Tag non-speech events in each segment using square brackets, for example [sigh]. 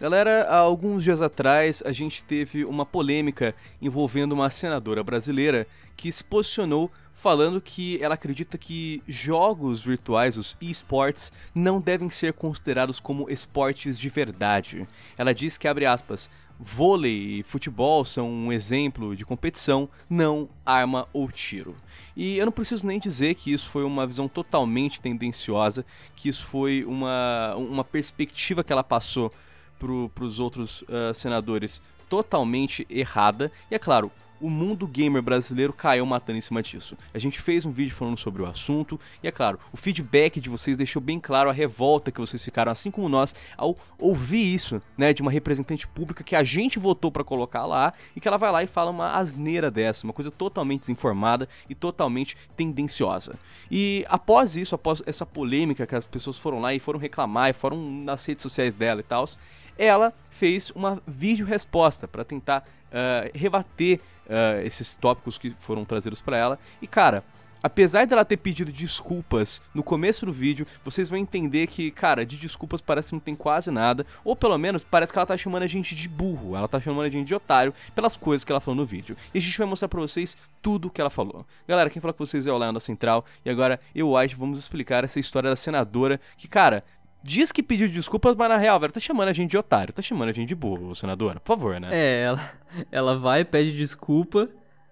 Galera, há alguns dias atrás a gente teve uma polêmica envolvendo uma senadora brasileira que se posicionou falando que ela acredita que jogos virtuais, os esports, não devem ser considerados como esportes de verdade. Ela diz que abre aspas vôlei e futebol são um exemplo de competição, não arma ou tiro. E eu não preciso nem dizer que isso foi uma visão totalmente tendenciosa, que isso foi uma, uma perspectiva que ela passou pro, pros outros uh, senadores totalmente errada. E é claro, o mundo gamer brasileiro caiu matando em cima disso. A gente fez um vídeo falando sobre o assunto, e é claro, o feedback de vocês deixou bem claro a revolta que vocês ficaram, assim como nós, ao ouvir isso, né, de uma representante pública que a gente votou para colocar lá, e que ela vai lá e fala uma asneira dessa, uma coisa totalmente desinformada e totalmente tendenciosa. E após isso, após essa polêmica que as pessoas foram lá e foram reclamar, e foram nas redes sociais dela e tal, ela fez uma vídeo resposta para tentar uh, rebater uh, esses tópicos que foram trazidos para ela. E cara, apesar dela ter pedido desculpas no começo do vídeo, vocês vão entender que, cara, de desculpas parece que não tem quase nada, ou pelo menos parece que ela tá chamando a gente de burro, ela tá chamando a gente de otário pelas coisas que ela falou no vídeo. E a gente vai mostrar pra vocês tudo o que ela falou. Galera, quem fala com vocês é o Leandro Central, e agora eu acho vamos explicar essa história da senadora, que, cara, diz que pediu desculpas, mas na real, velho, tá chamando a gente de otário, tá chamando a gente de burro, senadora, por favor, né? É, ela, ela vai, pede desculpa,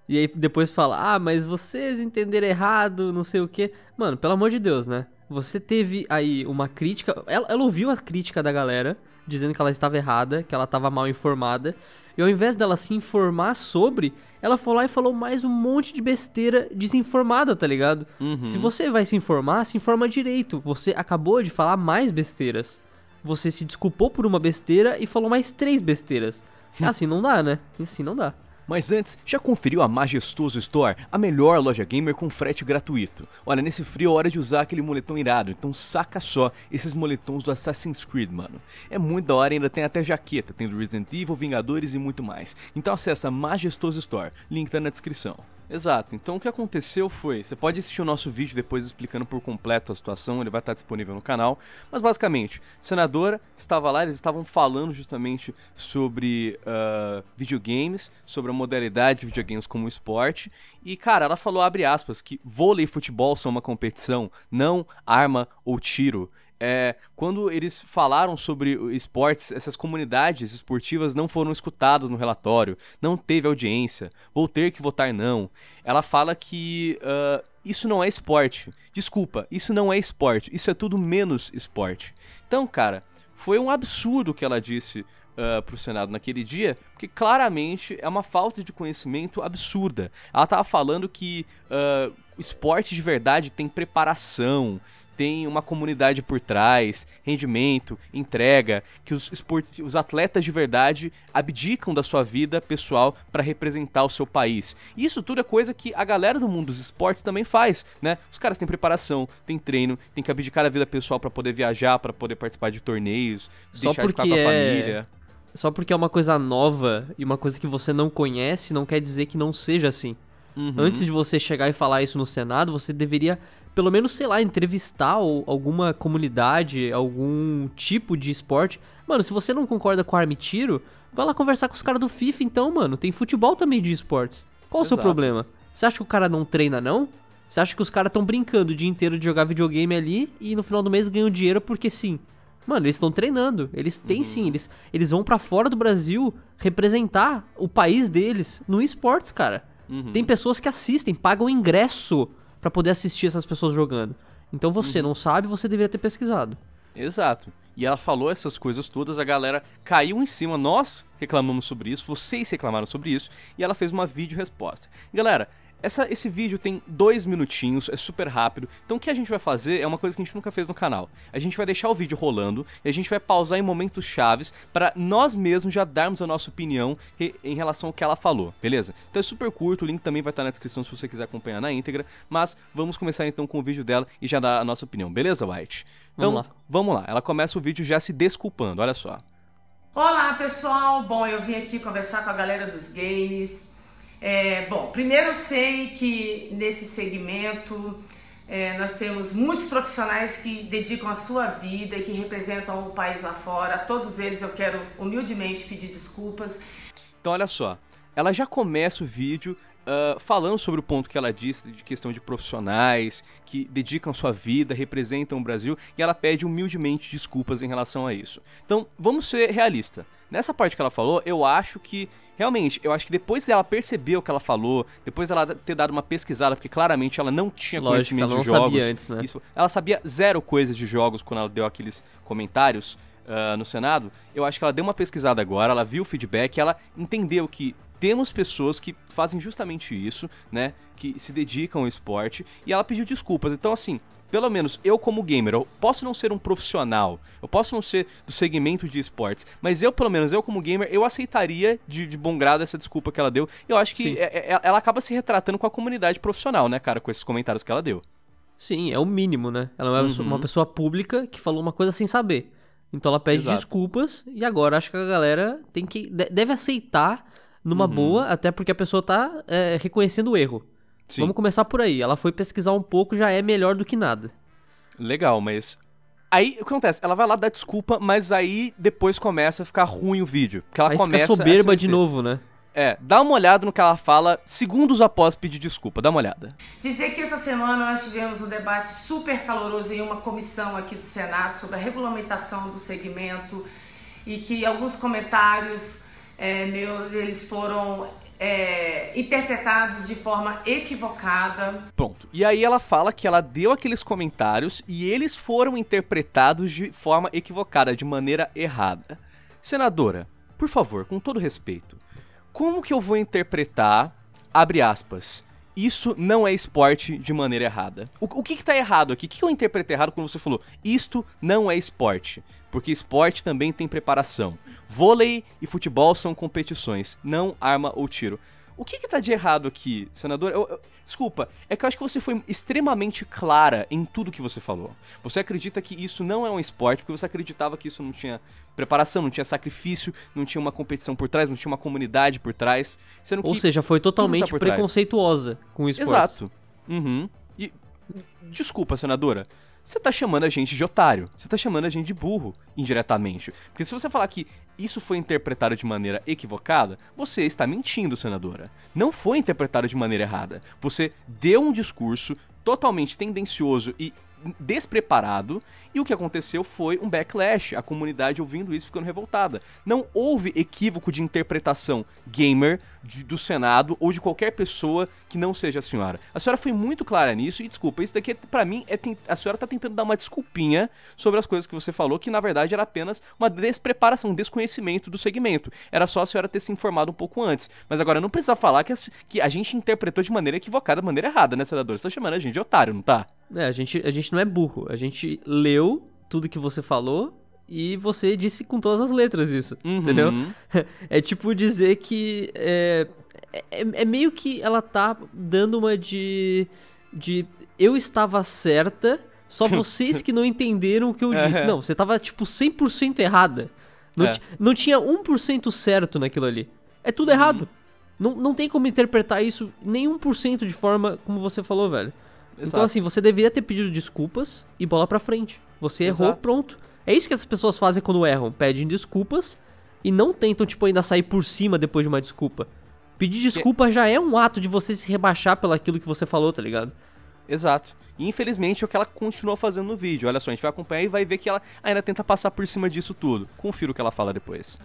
e aí depois fala, ah, mas vocês entenderam errado, não sei o quê. Mano, pelo amor de Deus, né? Você teve aí uma crítica, ela, ela ouviu a crítica da galera, dizendo que ela estava errada, que ela estava mal informada, e ao invés dela se informar sobre, ela foi lá e falou mais um monte de besteira desinformada, tá ligado? Uhum. Se você vai se informar, se informa direito. Você acabou de falar mais besteiras. Você se desculpou por uma besteira e falou mais três besteiras. [laughs] É assim não dá, né? É assim não dá. Mas antes, já conferiu a Majestoso Store, a melhor loja gamer com frete gratuito? Olha, nesse frio é hora de usar aquele moletom irado, então saca só esses moletons do Assassin's Creed, mano. É muito da hora, ainda tem até jaqueta, tem do Resident Evil, Vingadores e muito mais. Então acessa Majestoso Store, link tá na descrição. Exato. Então o que aconteceu foi, você pode assistir o nosso vídeo depois explicando por completo a situação, ele vai estar disponível no canal, mas basicamente, a senadora estava lá, eles estavam falando justamente sobre uh, videogames, sobre a modalidade de videogames como esporte, e cara, ela falou, abre aspas, que vôlei e futebol são uma competição, não arma ou tiro é, quando eles falaram sobre esportes, essas comunidades esportivas não foram escutadas no relatório, não teve audiência, vou ter que votar não. Ela fala que uh, isso não é esporte. Desculpa, isso não é esporte, isso é tudo menos esporte. Então, cara, foi um absurdo o que ela disse uh, pro Senado naquele dia, porque claramente é uma falta de conhecimento absurda. Ela tava falando que uh, esporte de verdade tem preparação, tem uma comunidade por trás, rendimento, entrega, que os, os atletas de verdade abdicam da sua vida pessoal para representar o seu país. E isso tudo é coisa que a galera do mundo dos esportes também faz, né? Os caras têm preparação, têm treino, têm que abdicar da vida pessoal para poder viajar, para poder participar de torneios, Só deixar porque de ficar com a é... família. Só porque é uma coisa nova e uma coisa que você não conhece, não quer dizer que não seja assim. Uhum. Antes de você chegar e falar isso no Senado, você deveria pelo menos, sei lá, entrevistar alguma comunidade, algum tipo de esporte. Mano, se você não concorda com arma e tiro, vai lá conversar com os caras do FIFA então, mano. Tem futebol também de esportes. Qual Exato. o seu problema? Você acha que o cara não treina, não? Você acha que os caras estão brincando o dia inteiro de jogar videogame ali e no final do mês ganham dinheiro porque sim? Mano, eles estão treinando. Eles têm uhum. sim, eles, eles vão para fora do Brasil representar o país deles no esportes, cara. Uhum. Tem pessoas que assistem, pagam ingresso para poder assistir essas pessoas jogando. Então você uhum. não sabe, você deveria ter pesquisado. Exato. E ela falou essas coisas todas, a galera caiu em cima, nós reclamamos sobre isso, vocês reclamaram sobre isso, e ela fez uma vídeo resposta. Galera, essa, esse vídeo tem dois minutinhos, é super rápido. Então o que a gente vai fazer é uma coisa que a gente nunca fez no canal. A gente vai deixar o vídeo rolando e a gente vai pausar em momentos chaves para nós mesmos já darmos a nossa opinião em relação ao que ela falou, beleza? Então é super curto, o link também vai estar na descrição se você quiser acompanhar na íntegra. Mas vamos começar então com o vídeo dela e já dar a nossa opinião, beleza, White? Então vamos lá. Vamos lá. Ela começa o vídeo já se desculpando, olha só. Olá pessoal, bom eu vim aqui conversar com a galera dos games é, bom, primeiro eu sei que nesse segmento é, nós temos muitos profissionais que dedicam a sua vida e que representam o país lá fora. A todos eles eu quero humildemente pedir desculpas. Então, olha só, ela já começa o vídeo Uh, falando sobre o ponto que ela disse de questão de profissionais que dedicam sua vida, representam o Brasil, e ela pede humildemente desculpas em relação a isso. Então, vamos ser realista. Nessa parte que ela falou, eu acho que realmente, eu acho que depois ela percebeu o que ela falou, depois ela ter dado uma pesquisada, porque claramente ela não tinha Lógico, conhecimento ela de jogos. Sabia antes, né? Isso, ela sabia zero coisa de jogos quando ela deu aqueles comentários. Uh, no Senado, eu acho que ela deu uma pesquisada agora, ela viu o feedback, ela entendeu que temos pessoas que fazem justamente isso, né? Que se dedicam ao esporte, e ela pediu desculpas. Então, assim, pelo menos eu como gamer, eu posso não ser um profissional, eu posso não ser do segmento de esportes, mas eu, pelo menos eu como gamer, eu aceitaria de, de bom grado essa desculpa que ela deu. E Eu acho que é, é, ela acaba se retratando com a comunidade profissional, né, cara, com esses comentários que ela deu. Sim, é o mínimo, né? Ela é uhum. uma pessoa pública que falou uma coisa sem saber. Então ela pede Exato. desculpas e agora acho que a galera tem que deve aceitar numa uhum. boa, até porque a pessoa tá é, reconhecendo o erro. Sim. Vamos começar por aí. Ela foi pesquisar um pouco, já é melhor do que nada. Legal, mas. Aí o que acontece? Ela vai lá dar desculpa, mas aí depois começa a ficar ruim o vídeo. Porque ela aí começa. Fica soberba de novo, né? É, dá uma olhada no que ela fala segundos após pedir desculpa, dá uma olhada. Dizer que essa semana nós tivemos um debate super caloroso em uma comissão aqui do Senado sobre a regulamentação do segmento e que alguns comentários é, meus eles foram é, interpretados de forma equivocada. Pronto. E aí ela fala que ela deu aqueles comentários e eles foram interpretados de forma equivocada, de maneira errada. Senadora, por favor, com todo respeito, como que eu vou interpretar, abre aspas, isso não é esporte de maneira errada? O, o que que tá errado aqui? O que, que eu interpretei errado quando você falou, isto não é esporte? Porque esporte também tem preparação. Vôlei e futebol são competições, não arma ou tiro. O que que tá de errado aqui, senador? Eu, eu, desculpa, é que eu acho que você foi extremamente clara em tudo que você falou. Você acredita que isso não é um esporte, porque você acreditava que isso não tinha preparação, não tinha sacrifício, não tinha uma competição por trás, não tinha uma comunidade por trás. Sendo Ou seja, foi tá totalmente tá preconceituosa com o esporte. Exato. Uhum. E, desculpa, senadora você tá chamando a gente de otário, você tá chamando a gente de burro, indiretamente. Porque se você falar que isso foi interpretado de maneira equivocada, você está mentindo, senadora. Não foi interpretado de maneira errada. Você deu um discurso totalmente tendencioso e despreparado. E o que aconteceu foi um backlash, a comunidade ouvindo isso ficando revoltada. Não houve equívoco de interpretação gamer, de, do Senado ou de qualquer pessoa que não seja a senhora. A senhora foi muito clara nisso e desculpa, isso daqui é, para mim é a senhora tá tentando dar uma desculpinha sobre as coisas que você falou, que na verdade era apenas uma despreparação, um desconhecimento do segmento. Era só a senhora ter se informado um pouco antes. Mas agora não precisa falar que a, que a gente interpretou de maneira equivocada, de maneira errada, né, senador? Você tá chamando a gente de otário, não tá? É, a gente, a gente não é burro. A gente leu tudo que você falou e você disse com todas as letras isso, uhum. entendeu? [laughs] É tipo dizer que. É, é, é, meio que ela tá dando uma de. de eu estava certa, só [laughs] vocês que não entenderam o que eu é. disse. Não, você tava tipo 100% errada. Não, é. não tinha 1% certo naquilo ali. É tudo uhum. errado. Não, não tem como interpretar isso nem 1% de forma como você falou, velho. Então, assim, você deveria ter pedido desculpas e bola pra frente. Você Exato. errou, pronto. É isso que as pessoas fazem quando erram. Pedem desculpas e não tentam, tipo, ainda sair por cima depois de uma desculpa. Pedir desculpa já é um ato de você se rebaixar pelaquilo que você falou, tá ligado? Exato. E infelizmente é o que ela continuou fazendo no vídeo. Olha só, a gente vai acompanhar e vai ver que ela ainda tenta passar por cima disso tudo. Confira o que ela fala depois.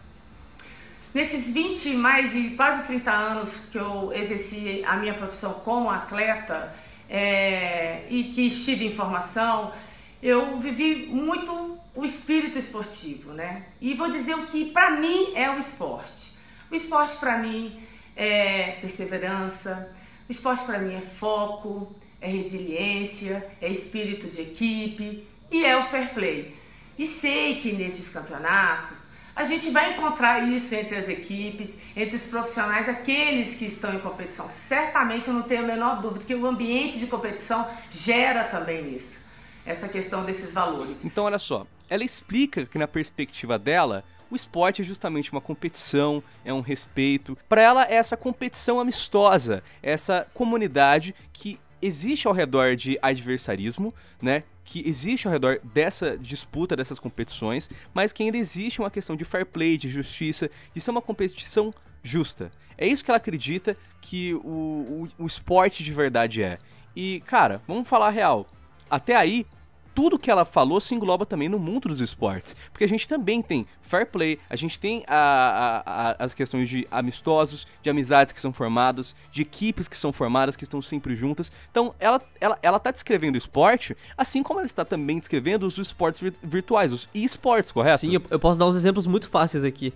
Nesses 20, mais de quase 30 anos que eu exerci a minha profissão como atleta, é, e que estive em formação, eu vivi muito o espírito esportivo, né? E vou dizer o que para mim é o esporte. O esporte para mim é perseverança, o esporte para mim é foco, é resiliência, é espírito de equipe e é o fair play. E sei que nesses campeonatos a gente vai encontrar isso entre as equipes, entre os profissionais, aqueles que estão em competição. Certamente eu não tenho a menor dúvida que o ambiente de competição gera também isso, essa questão desses valores. Então, olha só, ela explica que na perspectiva dela, o esporte é justamente uma competição, é um respeito. Para ela, é essa competição amistosa, essa comunidade que existe ao redor de adversarismo, né? que existe ao redor dessa disputa, dessas competições, mas que ainda existe uma questão de fair play, de justiça, de ser uma competição justa. É isso que ela acredita que o, o, o esporte de verdade é. E, cara, vamos falar a real. Até aí, tudo que ela falou se engloba também no mundo dos esportes. Porque a gente também tem fair play, a gente tem a, a, a, as questões de amistosos, de amizades que são formadas, de equipes que são formadas, que estão sempre juntas. Então, ela, ela, ela tá descrevendo o esporte, assim como ela está também descrevendo os esportes virtuais, os e correto? Sim, eu, eu posso dar uns exemplos muito fáceis aqui.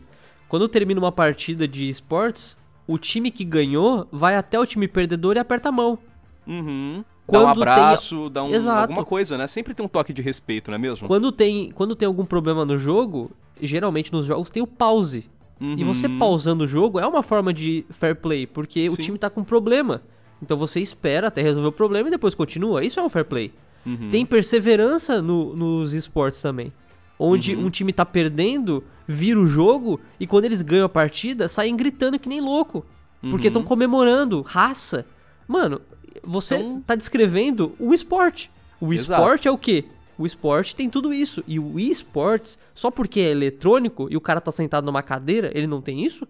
Quando termina uma partida de esportes, o time que ganhou vai até o time perdedor e aperta a mão. Uhum. Quando dá um abraço, tem... dá um, Exato. alguma coisa, né? Sempre tem um toque de respeito, não é mesmo? Quando tem, quando tem algum problema no jogo, geralmente nos jogos tem o pause. Uhum. E você uhum. pausando o jogo é uma forma de fair play, porque Sim. o time tá com problema. Então você espera até resolver o problema e depois continua. Isso é um fair play. Uhum. Tem perseverança no, nos esportes também. Onde uhum. um time tá perdendo, vira o jogo e quando eles ganham a partida, saem gritando que nem louco. Porque estão uhum. comemorando, raça. Mano, você então... tá descrevendo o esporte. O Exato. esporte é o quê? O esporte tem tudo isso. E o esportes, só porque é eletrônico e o cara tá sentado numa cadeira, ele não tem isso?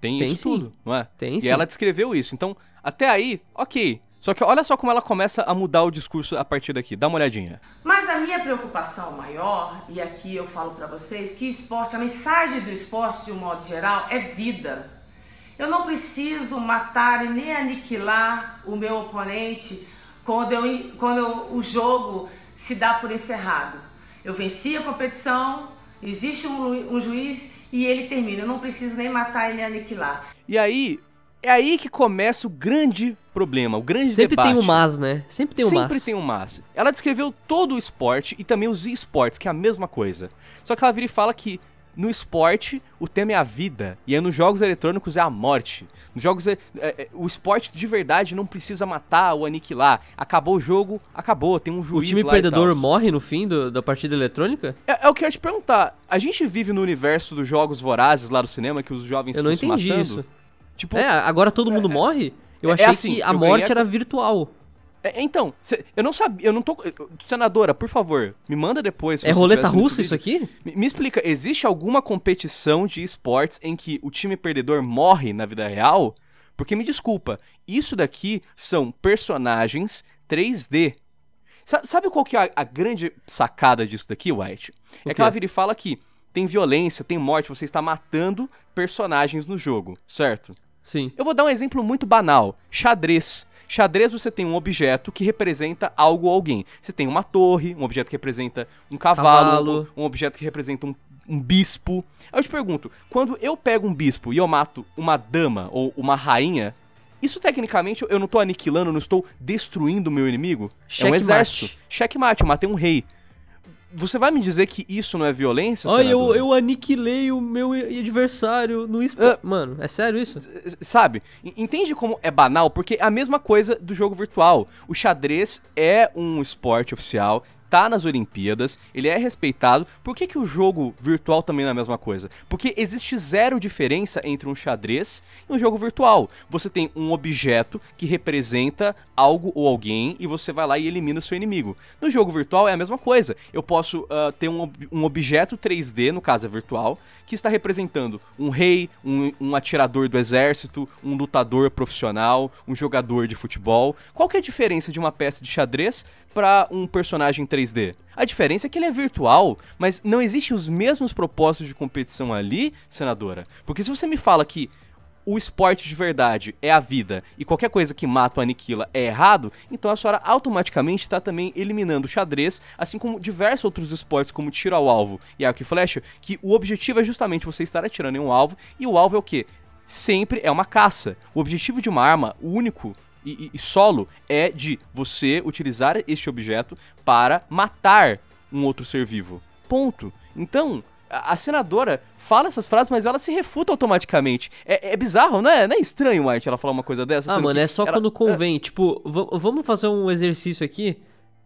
Tem, tem isso sim. tudo, não é? Tem e sim. E ela descreveu isso. Então, até aí, ok. Só que olha só como ela começa a mudar o discurso a partir daqui. Dá uma olhadinha. Mas a minha preocupação maior, e aqui eu falo para vocês, que esporte, a mensagem do esporte de um modo geral é vida. Eu não preciso matar e nem aniquilar o meu oponente quando, eu, quando eu, o jogo se dá por encerrado. Eu venci a competição, existe um, um juiz e ele termina. Eu não preciso nem matar e nem aniquilar. E aí, é aí que começa o grande problema, o grande Sempre debate. tem o mas, né? Sempre tem o Sempre mas. Sempre tem o mas. Ela descreveu todo o esporte e também os esportes, que é a mesma coisa. Só que ela vira e fala que no esporte, o tema é a vida. E é nos jogos eletrônicos é a morte. Nos jogos. É, é, é, o esporte de verdade não precisa matar ou aniquilar. Acabou o jogo, acabou. Tem um juiz. O time perdedor morre no fim do, da partida eletrônica? É, é, o que eu ia te perguntar. A gente vive no universo dos jogos vorazes lá do cinema que os jovens eu não entendi isso. Tipo, é, agora todo é, mundo morre? Eu achei assim, que a morte ganhei... era virtual. É, então, cê, eu não sabia, eu não tô. Senadora, por favor, me manda depois. É roleta russa isso aqui? Me, me, explica, existe alguma competição de esportes em que o time perdedor morre na vida real? Porque me desculpa, isso daqui são personagens 3D. Sabe, sabe qual que é a, a, grande sacada disso daqui, White? É que ela vira e fala que tem violência, tem morte, você está matando personagens no jogo, certo? Sim. Eu vou dar um exemplo muito banal: xadrez. Xadrez você tem um objeto que representa algo ou alguém. Você tem uma torre, um objeto que representa um cavalo, cavalo. um objeto que representa um, um bispo. Aí eu te pergunto, quando eu pego um bispo e eu mato uma dama ou uma rainha, isso tecnicamente eu não estou aniquilando, não estou destruindo o meu inimigo? Checkmate. É um exército. Checkmate, eu matei um rei. Você vai me dizer que isso não é violência? Olha, eu, eu aniquilei o meu adversário no esporte. Uh, ah. Mano, é sério isso? Sabe? Entende como é banal? Porque é a mesma coisa do jogo virtual. O xadrez é um esporte oficial, está nas Olimpíadas, ele é respeitado. Por que, que o jogo virtual também não é a mesma coisa? Porque existe zero diferença entre um xadrez e um jogo virtual. Você tem um objeto que representa algo ou alguém e você vai lá e elimina o seu inimigo. No jogo virtual é a mesma coisa. Eu posso uh, ter um, um objeto 3D, no caso é virtual, que está representando um rei, um, um atirador do exército, um lutador profissional, um jogador de futebol. Qual que é a diferença de uma peça de xadrez para um personagem 3D? 3D. A diferença é que ele é virtual, mas não existem os mesmos propósitos de competição ali, senadora. Porque se você me fala que o esporte de verdade é a vida e qualquer coisa que mata ou aniquila é errado, então a senhora automaticamente está também eliminando o xadrez, assim como diversos outros esportes como tiro ao alvo e arco e flecha, que o objetivo é justamente você estar atirando em um alvo e o alvo é o quê? Sempre é uma caça. O objetivo de uma arma, o único e, e solo é de você utilizar este objeto para matar um outro ser vivo. Ponto. Então, a senadora fala essas frases, mas ela se refuta automaticamente. É, é bizarro, não é? Não é estranho, White, ela falar uma coisa dessa? Ah, mano, é só ela... quando é convém. É... Tipo, vamos fazer um exercício aqui,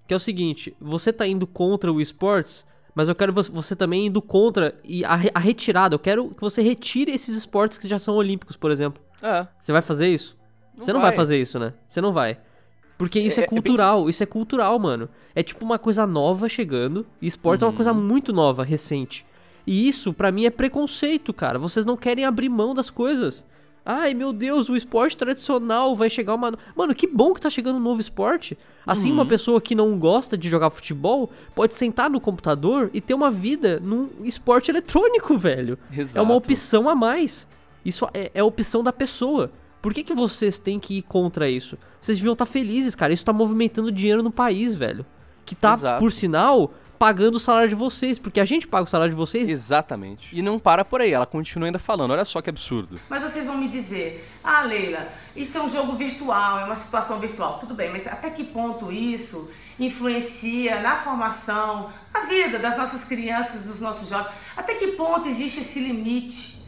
que é o seguinte. Você tá indo contra o esportes, mas eu quero você também indo contra e a, a retirada. Eu quero que você retire esses esportes que já são olímpicos, por exemplo. É. Você vai fazer isso? você não vai. vai fazer isso, né? Você não vai. Porque isso é, é, é cultural, é isso é cultural, mano. É tipo uma coisa nova chegando, e esporte uhum. é uma coisa uhum. muito nova, recente. E isso, para mim, é preconceito, cara. Vocês não querem abrir mão das coisas. Ai, meu Deus, o esporte tradicional vai chegar uma. Mano, que bom que tá chegando um novo esporte. Assim, uhum. uma pessoa que não gosta de jogar futebol pode sentar no computador e ter uma vida num esporte eletrônico, velho. Exato. É uma opção a mais. Isso é, é opção da pessoa. Por que, que vocês têm que ir contra isso? Vocês deviam estar tá felizes, cara. Isso tá movimentando dinheiro no país, velho. Que tá, Exato. por sinal, pagando o salário de vocês, porque a gente paga o salário de vocês. Exatamente. E não para por aí, ela continua ainda falando, olha só que absurdo. Mas vocês vão me dizer, ah, Leila, isso é um jogo virtual, é uma situação virtual. Tudo bem, mas até que ponto isso influencia na formação, na vida das nossas crianças, dos nossos jovens? Até que ponto existe esse limite?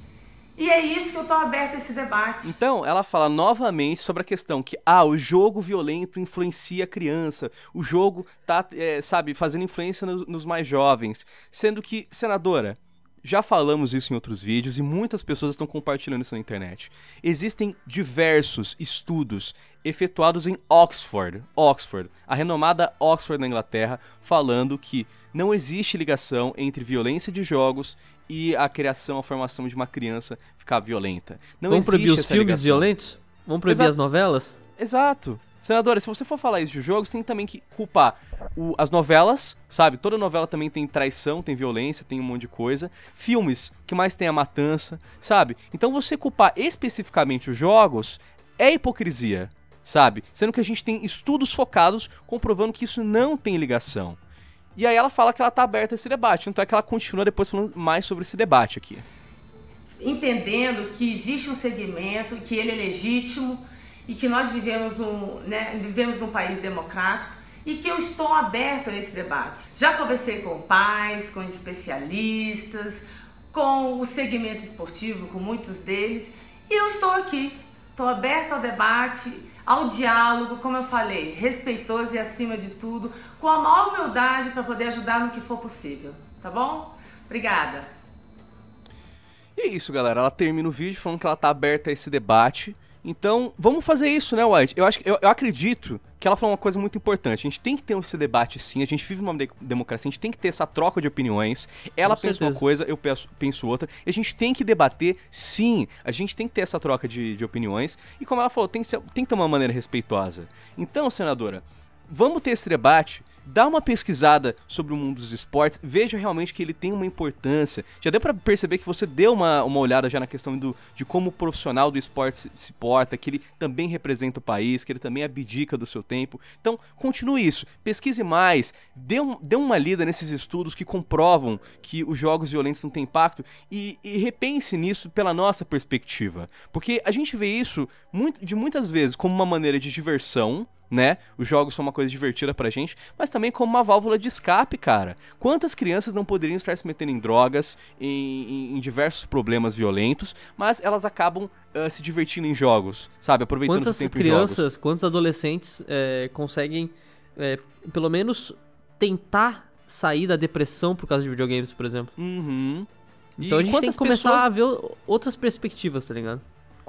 E é isso que eu tô aberto a esse debate. Então, ela fala novamente sobre a questão que, ah, o jogo violento influencia a criança, o jogo tá, é, sabe, fazendo influência nos, nos mais jovens. Sendo que, senadora, já falamos isso em outros vídeos e muitas pessoas estão compartilhando isso na internet. Existem diversos estudos efetuados em Oxford, Oxford, a renomada Oxford na Inglaterra, falando que não existe ligação entre violência de jogos e a criação, a formação de uma criança ficar violenta. Não Vamos proibir os filmes ligação. violentos? Vamos proibir Exato. as novelas? Exato. Senadora, se você for falar isso de jogos, tem também que culpar o, as novelas, sabe? Toda novela também tem traição, tem violência, tem um monte de coisa. Filmes, que mais tem a matança, sabe? Então você culpar especificamente os jogos é hipocrisia, sabe? Sendo que a gente tem estudos focados comprovando que isso não tem ligação. E aí ela fala que ela tá aberta a esse debate, então é que ela continua depois falando mais sobre esse debate aqui. Entendendo que existe um segmento, que ele é legítimo e que nós vivemos um, né, vivemos num país democrático e que eu estou aberta esse debate. Já conversei com pais, com especialistas, com o segmento esportivo, com muitos deles, e eu estou aqui. Estou aberta ao debate, ao diálogo, como eu falei, respeitoso e acima de tudo, com a maior humildade para poder ajudar no que for possível, tá bom? Obrigada. E é isso, galera. Ela termina o vídeo falando que ela tá aberta a esse debate. Então, vamos fazer isso, né, White? Eu, acho, eu, eu acredito que ela falou uma coisa muito importante. A gente tem que ter esse debate, sim. A gente vive uma de democracia, a gente tem que ter essa troca de opiniões. Ela pensa uma coisa, eu penso, penso outra. E a gente tem que debater, sim. A gente tem que ter essa troca de, de opiniões. E como ela falou, tem que, ser, tem que ter uma maneira respeitosa. Então, senadora, vamos ter esse debate dá uma pesquisada sobre o mundo dos esportes, veja realmente que ele tem uma importância. Já deu para perceber que você deu uma, uma olhada já na questão do, de como o profissional do esporte se, se, porta, que ele também representa o país, que ele também abdica do seu tempo. Então, continue isso, pesquise mais, dê, um, dê uma lida nesses estudos que comprovam que os jogos violentos não têm impacto e, e repense nisso pela nossa perspectiva. Porque a gente vê isso muito, de muitas vezes como uma maneira de diversão, né? Os jogos são uma coisa divertida pra gente, mas também como uma válvula de escape, cara. Quantas crianças não poderiam estar se metendo em drogas, em, em, em diversos problemas violentos, mas elas acabam uh, se divertindo em jogos, sabe? Aproveitando quantas o tempo crianças, quantos adolescentes é, conseguem, é, pelo menos, tentar sair da depressão por causa de videogames, por exemplo? Uhum. Então e a gente tem que começar pessoas... a ver outras perspectivas, tá ligado?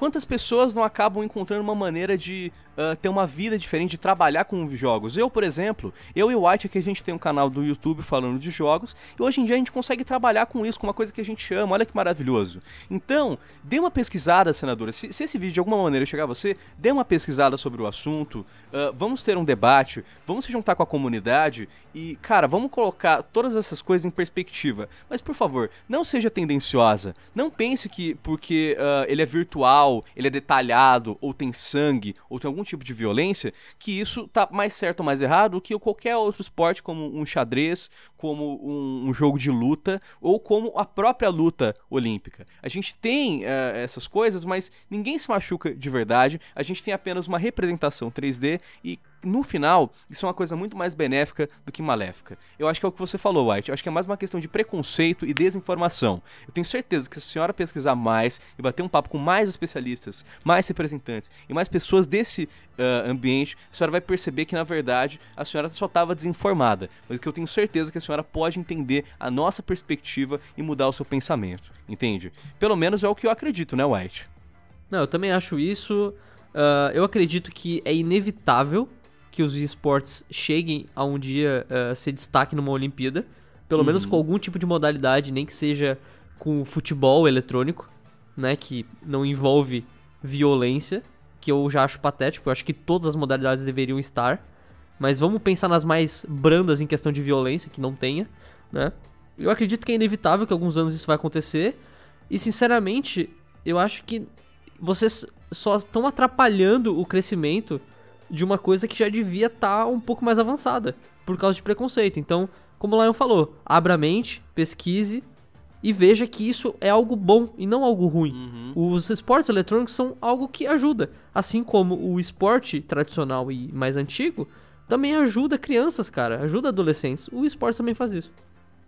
quantas pessoas não acabam encontrando uma maneira de uh, ter uma vida diferente, de trabalhar com jogos? Eu, por exemplo, eu e o White aqui a gente tem um canal do YouTube falando de jogos, e hoje em dia a gente consegue trabalhar com isso, com uma coisa que a gente ama, olha que maravilhoso. Então, dê uma pesquisada, senadora, se, se esse vídeo de alguma maneira chegar a você, dê uma pesquisada sobre o assunto, uh, vamos ter um debate, vamos se juntar com a comunidade e, cara, vamos colocar todas essas coisas em perspectiva. Mas, por favor, não seja tendenciosa, não pense que porque uh, ele é virtual, brutal, ele é detalhado, ou tem sangue, ou tem algum tipo de violência, que isso tá mais certo ou mais errado que qualquer outro esporte, como um xadrez, como um, um jogo de luta, ou como a própria luta olímpica. A gente tem uh, essas coisas, mas ninguém se machuca de verdade, a gente tem apenas uma representação 3D e no final, isso é uma coisa muito mais benéfica do que maléfica. Eu acho que é o que você falou, White. Eu acho que é mais uma questão de preconceito e desinformação. Eu tenho certeza que se a senhora pesquisar mais e bater um papo com mais especialistas, mais representantes e mais pessoas desse uh, ambiente, a senhora vai perceber que, na verdade, a senhora só estava desinformada. Mas que eu tenho certeza que a senhora pode entender a nossa perspectiva e mudar o seu pensamento. Entende? Pelo menos é o que eu acredito, né, White? Não, eu também acho isso. Uh, eu acredito que é inevitável que os esportes cheguem a um dia uh, se destaque numa Olimpíada, pelo uhum. menos com algum tipo de modalidade, nem que seja com futebol eletrônico, né, que não envolve violência, que eu já acho patético, eu acho que todas as modalidades deveriam estar, mas vamos pensar nas mais brandas em questão de violência, que não tenha, né? Eu acredito que é inevitável que alguns anos isso vai acontecer, e sinceramente, eu acho que vocês só estão atrapalhando o crescimento de uma coisa que já devia estar tá um pouco mais avançada, por causa de preconceito. Então, como o Lion falou, abra a mente, pesquise e veja que isso é algo bom e não algo ruim. Uhum. Os esportes eletrônicos são algo que ajuda, assim como o esporte tradicional e mais antigo também ajuda crianças, cara, ajuda adolescentes. O esporte também faz isso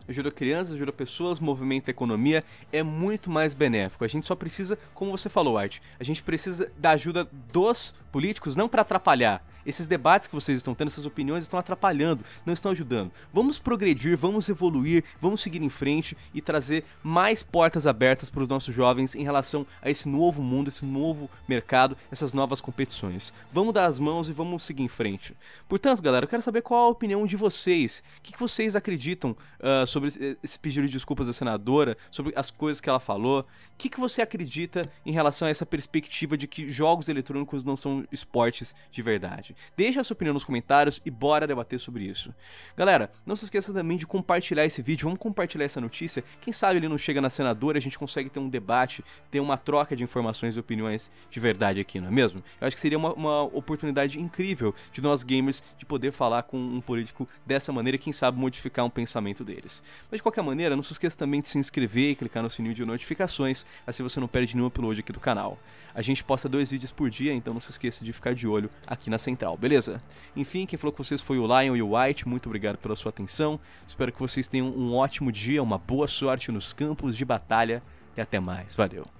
ajuda crianças, ajuda pessoas, movimenta a economia, é muito mais benéfico. A gente só precisa, como você falou, Art, a gente precisa da ajuda dos políticos não para atrapalhar. Esses debates que vocês estão tendo, essas opiniões estão atrapalhando, não estão ajudando. Vamos progredir, vamos evoluir, vamos seguir em frente e trazer mais portas abertas para os nossos jovens em relação a esse novo mundo, esse novo mercado, essas novas competições. Vamos dar as mãos e vamos seguir em frente. Portanto, galera, eu quero saber qual a opinião de vocês. O que, vocês acreditam uh, sobre esse pedido de desculpas da senadora, sobre as coisas que ela falou? O que, que você acredita em relação a essa perspectiva de que jogos eletrônicos não são esportes de verdade. Deixa a sua opinião nos comentários e bora debater sobre isso. Galera, não se esqueça também de compartilhar esse vídeo, vamos compartilhar essa notícia. Quem sabe ele não chega na senadora, e a gente consegue ter um debate, ter uma troca de informações e opiniões de verdade aqui, não é mesmo? Eu acho que seria uma, uma oportunidade incrível de nós gamers de poder falar com um político dessa maneira e quem sabe modificar um pensamento deles. Mas de qualquer maneira, não se esqueça também de se inscrever e clicar no sininho de notificações, assim você não perde nenhum upload aqui do canal. A gente posta dois vídeos por dia, então não se esqueça de ficar de olho aqui na Central, beleza? Enfim, quem falou com vocês foi o Lion e o White, muito obrigado pela sua atenção. Espero que vocês tenham um ótimo dia, uma boa sorte nos campos de batalha e até mais. Valeu!